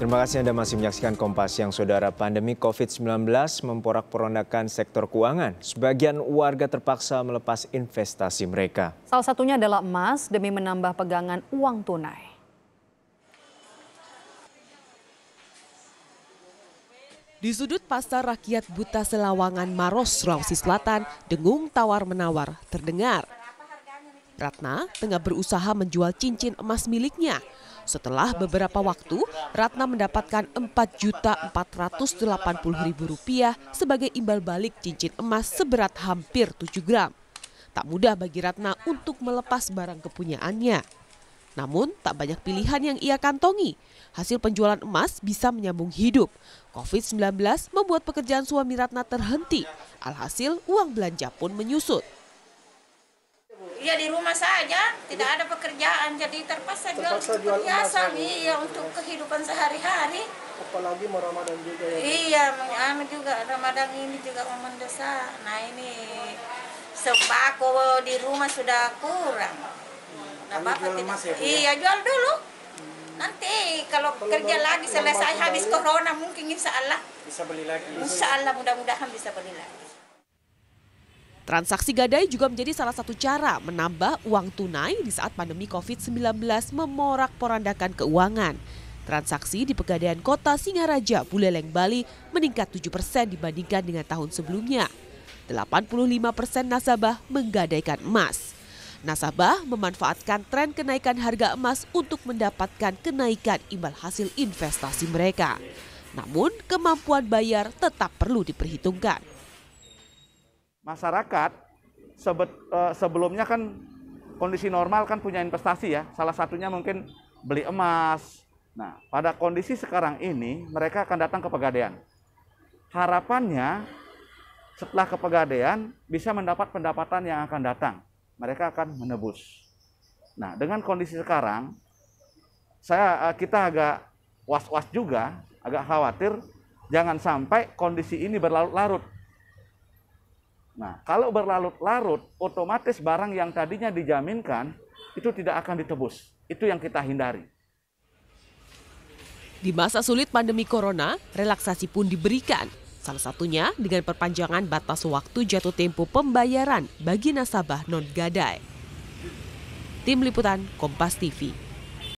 Terima kasih Anda masih menyaksikan Kompas yang saudara pandemi COVID-19 memporak-porandakan sektor keuangan. Sebagian warga terpaksa melepas investasi mereka. Salah satunya adalah emas demi menambah pegangan uang tunai. Di sudut pasar rakyat Buta Selawangan Maros, Sulawesi Selatan, dengung tawar-menawar terdengar. Ratna tengah berusaha menjual cincin emas miliknya. Setelah beberapa waktu, Ratna mendapatkan Rp4.480.000 sebagai imbal balik cincin emas seberat hampir 7 gram. Tak mudah bagi Ratna untuk melepas barang kepunyaannya. Namun, tak banyak pilihan yang ia kantongi. Hasil penjualan emas bisa menyambung hidup. COVID-19 membuat pekerjaan suami Ratna terhenti. Alhasil, uang belanja pun menyusut aja tidak ada pekerjaan jadi terpaksa, terpaksa jual, jual perhiasan ya. iya untuk kehidupan sehari-hari apalagi mau Ramadan juga ya iya mengalami anu juga Ramadan ini juga mendesak nah ini sembako di rumah sudah kurang hmm. nah, bapak tidak ya, ya, iya jual dulu nanti kalau, kalau kerja lagi selesai habis balik, corona mungkin insya Allah bisa beli lagi insya Allah mudah-mudahan bisa beli lagi Transaksi gadai juga menjadi salah satu cara menambah uang tunai di saat pandemi COVID-19 memorak-porandakan keuangan. Transaksi di Pegadaian Kota Singaraja, Buleleng, Bali meningkat 7 persen dibandingkan dengan tahun sebelumnya. 85 persen nasabah menggadaikan emas. Nasabah memanfaatkan tren kenaikan harga emas untuk mendapatkan kenaikan imbal hasil investasi mereka. Namun, kemampuan bayar tetap perlu diperhitungkan masyarakat sebet, eh, sebelumnya kan kondisi normal kan punya investasi ya. Salah satunya mungkin beli emas. Nah, pada kondisi sekarang ini mereka akan datang ke Pegadaian. Harapannya setelah ke Pegadaian bisa mendapat pendapatan yang akan datang. Mereka akan menebus. Nah, dengan kondisi sekarang saya eh, kita agak was-was juga, agak khawatir jangan sampai kondisi ini berlarut-larut Nah, kalau berlarut-larut, otomatis barang yang tadinya dijaminkan itu tidak akan ditebus. Itu yang kita hindari. Di masa sulit pandemi corona, relaksasi pun diberikan. Salah satunya dengan perpanjangan batas waktu jatuh tempo pembayaran bagi nasabah non-gadai. Tim Liputan Kompas TV